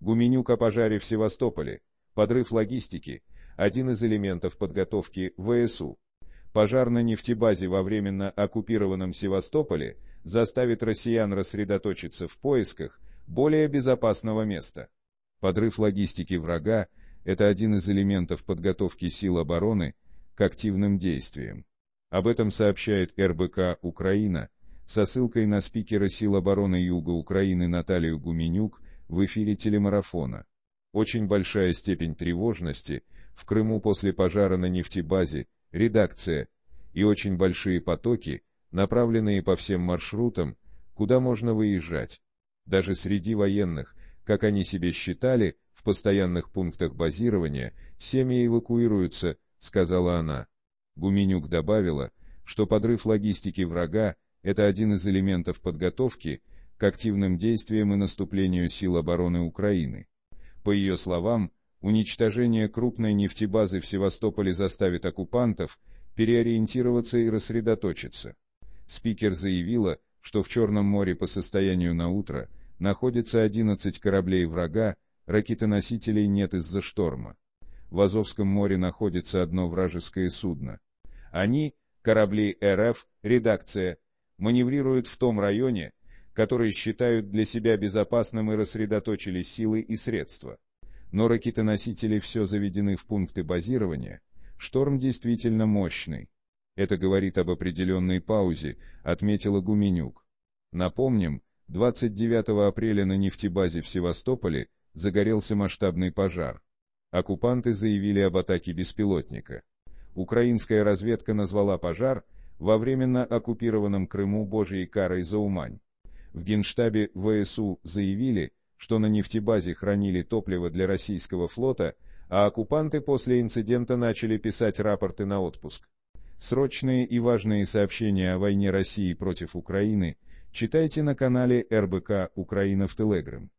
Гуменюк о пожаре в Севастополе, подрыв логистики, один из элементов подготовки ВСУ. Пожар на нефтебазе во временно оккупированном Севастополе заставит россиян рассредоточиться в поисках более безопасного места. Подрыв логистики врага – это один из элементов подготовки сил обороны к активным действиям. Об этом сообщает РБК «Украина» со ссылкой на спикера сил обороны Юга Украины Наталью Гуменюк – в эфире телемарафона. Очень большая степень тревожности в Крыму после пожара на нефтебазе, редакция, и очень большие потоки, направленные по всем маршрутам, куда можно выезжать. Даже среди военных, как они себе считали, в постоянных пунктах базирования, семьи эвакуируются, сказала она. Гуменюк добавила, что подрыв логистики врага – это один из элементов подготовки к активным действиям и наступлению сил обороны Украины. По ее словам, уничтожение крупной нефтебазы в Севастополе заставит оккупантов переориентироваться и рассредоточиться. Спикер заявила, что в Черном море по состоянию на утро находится 11 кораблей врага, ракетоносителей нет из-за шторма. В Азовском море находится одно вражеское судно. Они, корабли РФ, редакция, маневрируют в том районе, которые считают для себя безопасным и рассредоточили силы и средства. Но ракетоносители все заведены в пункты базирования, шторм действительно мощный. Это говорит об определенной паузе, отметила Гуменюк. Напомним, 29 апреля на нефтебазе в Севастополе загорелся масштабный пожар. Оккупанты заявили об атаке беспилотника. Украинская разведка назвала пожар во временно оккупированном Крыму Божьей карой за Умань. В Генштабе ВСУ заявили, что на нефтебазе хранили топливо для российского флота, а оккупанты после инцидента начали писать рапорты на отпуск. Срочные и важные сообщения о войне России против Украины читайте на канале РБК «Украина в Телеграм».